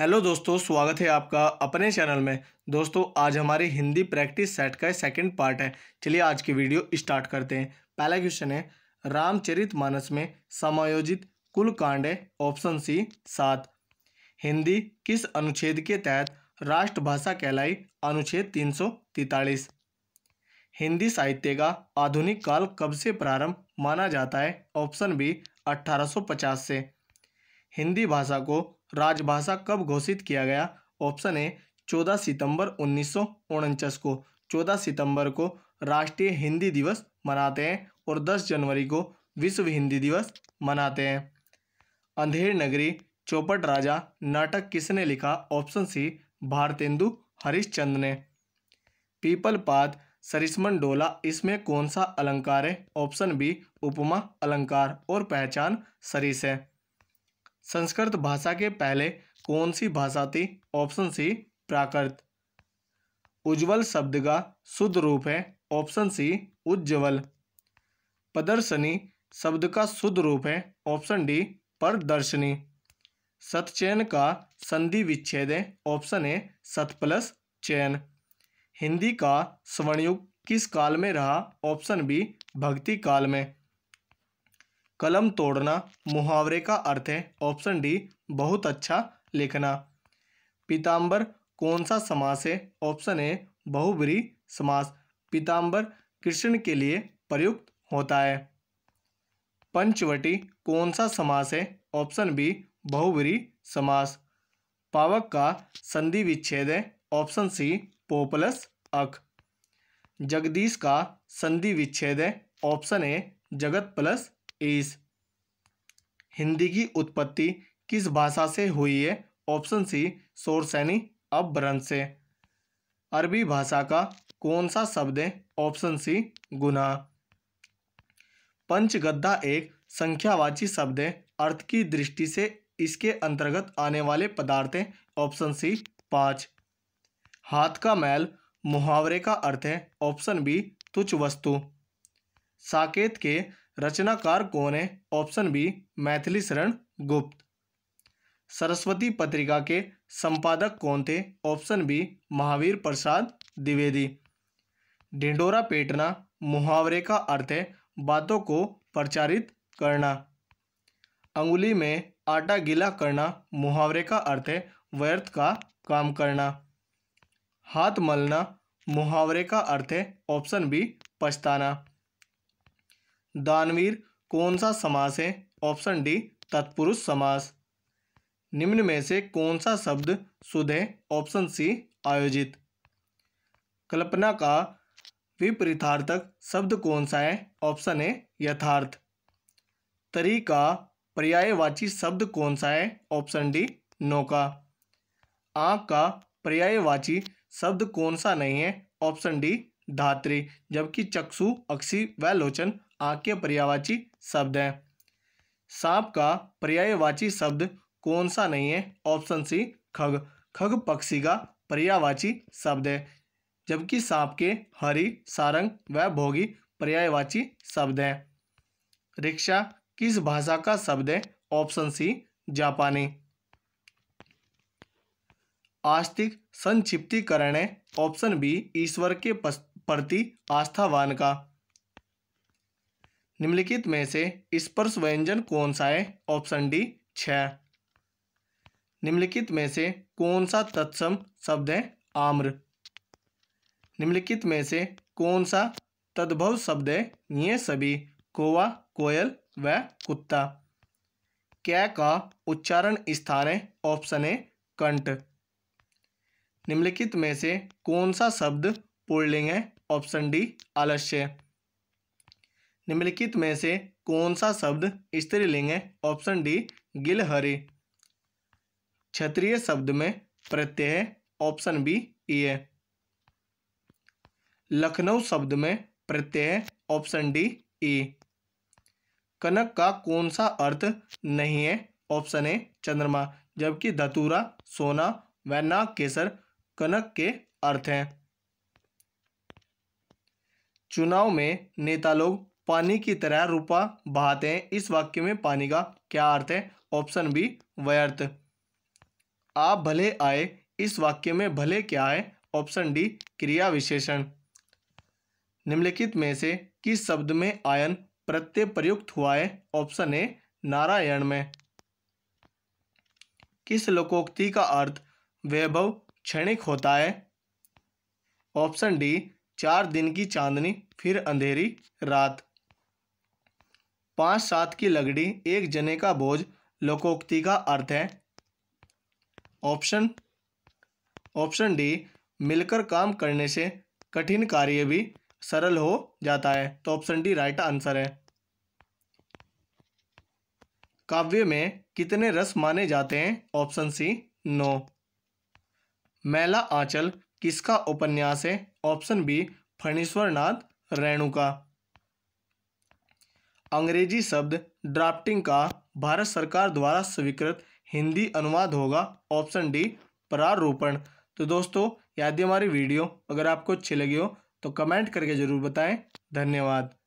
hello दोस्तों स्वागत है आपका अपने चैनल में दोस्तों आज हमारे हिंदी प्रैक्टिस सेट का सेकंड पार्ट है चलिए आज की वीडियो स्टार्ट करते हैं पहला क्वेश्चन है रामचरित मानस में समायोजित कुल कांड है ऑप्शन सी सात हिंदी किस अनुच्छेद के तहत राष्ट्रभाषा कहलाई अनुच्छेद तीन हिंदी साहित्य का आधुनिक काल कब से प्रारंभ माना जाता है ऑप्शन बी अट्ठारह से हिंदी भाषा को राजभाषा कब घोषित किया गया ऑप्शन ए चौदह सितंबर उन्नीस को चौदह सितंबर को राष्ट्रीय हिंदी दिवस मनाते हैं और 10 जनवरी को विश्व हिंदी दिवस मनाते हैं अंधेर नगरी चौपट राजा नाटक किसने लिखा ऑप्शन सी भारतेंदु हरिश्चंद ने पीपल पात सरिस्मन डोला इसमें कौन सा अलंकार है ऑप्शन बी उपमा अलंकार और पहचान सरिस है संस्कृत भाषा के पहले कौन सी भाषा थी ऑप्शन सी प्राकृत उज्जवल शब्द का शुद्ध रूप है ऑप्शन सी उज्जवल प्रदर्शनी शब्द का शुद्ध रूप है ऑप्शन डी प्रदर्शनी सतचैन का संधि विच्छेद है ऑप्शन ए सत प्लस चैन हिंदी का स्वर्णयुग किस काल में रहा ऑप्शन बी भक्ति काल में कलम तोड़ना मुहावरे का अर्थ है ऑप्शन डी बहुत अच्छा लिखना पीताम्बर कौन सा समास है ऑप्शन ए बहुबरी समास पीताम्बर कृष्ण के लिए प्रयुक्त होता है पंचवटी कौन सा समास है ऑप्शन बी बहुबरी समास पावक का संधि विच्छेद है ऑप्शन सी पोपलस अक जगदीश का संधि विच्छेद है ऑप्शन ए जगत प्लस इज हिंदी की उत्पत्ति किस भाषा से हुई है ऑप्शन सी सोरसैनी अभ्रंश से अरबी भाषा का कौन सा शब्द है ऑप्शन सी गुना पंचगद्दा एक संख्यावाची शब्द है अर्थ की दृष्टि से इसके अंतर्गत आने वाले पदार्थ हैं ऑप्शन सी पाँच हाथ का मैल मुहावरे का अर्थ है ऑप्शन बी तुच्छ वस्तु साकेत के रचनाकार कौन है ऑप्शन बी मैथिली शरण गुप्त सरस्वती पत्रिका के संपादक कौन थे ऑप्शन बी महावीर प्रसाद द्विवेदी ढिंडोरा पेटना मुहावरे का अर्थ है बातों को प्रचारित करना अंगुली में आटा गीला करना मुहावरे का अर्थ है व्यर्थ का काम करना हाथ मलना मुहावरे का अर्थ है ऑप्शन बी पछताना दानवीर कौन सा समास है ऑप्शन डी तत्पुरुष समास निम्न में से कौन सा शब्द शुद्ध है ऑप्शन सी आयोजित कल्पना का विपरीतार्थक शब्द कौन सा है ऑप्शन ए यथार्थ तरी का पर्यायवाची शब्द कौन सा है ऑप्शन डी नौका आँख का पर्यायवाची शब्द कौन सा नहीं है ऑप्शन डी धात्री जबकि चक्षु अक्षी व लोचन आके के शब्द हैं सांप का पर्यायवाची शब्द कौन सा नहीं है ऑप्शन सी खग खग पक्षी का पर्यायवाची शब्द है जबकि सांप के हरी सारंग व भोगी पर्यायवाची शब्द हैं रिक्शा किस भाषा का शब्द है ऑप्शन सी जापानी आस्तिक संक्षिप्तीकरण है ऑप्शन बी ईश्वर के प्रति आस्थावान का निम्नलिखित में से स्पर्श व्यंजन कौन सा है ऑप्शन डी छ निम्नलिखित में से कौन सा तत्सम शब्द है आम्र निम्नलिखित में से कौन सा तद्भव शब्द है ये सभी कोवा कोयल व कुत्ता क्या का उच्चारण स्थान है ऑप्शन ए कंट निम्नलिखित में से कौन सा शब्द पुर्लिंग है ऑप्शन डी आलस्य निम्नलिखित में से कौन सा शब्द स्त्रीलिंग है ऑप्शन डी गिलहरी क्षत्रिय शब्द में प्रत्यय है ऑप्शन बी ये लखनऊ शब्द में प्रत्यय है ऑप्शन डी ई कनक का कौन सा अर्थ नहीं है ऑप्शन ए चंद्रमा जबकि धतूरा सोना व नाग केसर कनक के अर्थ हैं चुनाव में नेता लोग पानी की तरह रूपा बहाते हैं इस वाक्य में पानी का क्या अर्थ है ऑप्शन बी व्यर्थ आप भले आए इस वाक्य में भले क्या है ऑप्शन डी क्रिया विशेषण निम्नलिखित में से किस शब्द में आयन प्रत्यय प्रयुक्त हुआ है ऑप्शन ए नारायण में किस लोकोक्ति का अर्थ वैभव क्षणिक होता है ऑप्शन डी चार दिन की चांदनी फिर अंधेरी रात पाँच सात की लगड़ी एक जने का बोझ लोकोक्ति का अर्थ है ऑप्शन ऑप्शन डी मिलकर काम करने से कठिन कार्य भी सरल हो जाता है तो ऑप्शन डी राइट आंसर है काव्य में कितने रस माने जाते हैं ऑप्शन सी नो मैला आंचल किसका उपन्यास है ऑप्शन बी फणीश्वरनाथ रेणु का अंग्रेजी शब्द ड्राफ्टिंग का भारत सरकार द्वारा स्वीकृत हिंदी अनुवाद होगा ऑप्शन डी प्रारूपण तो दोस्तों याद हमारी वीडियो अगर आपको अच्छी लगी हो तो कमेंट करके ज़रूर बताएं धन्यवाद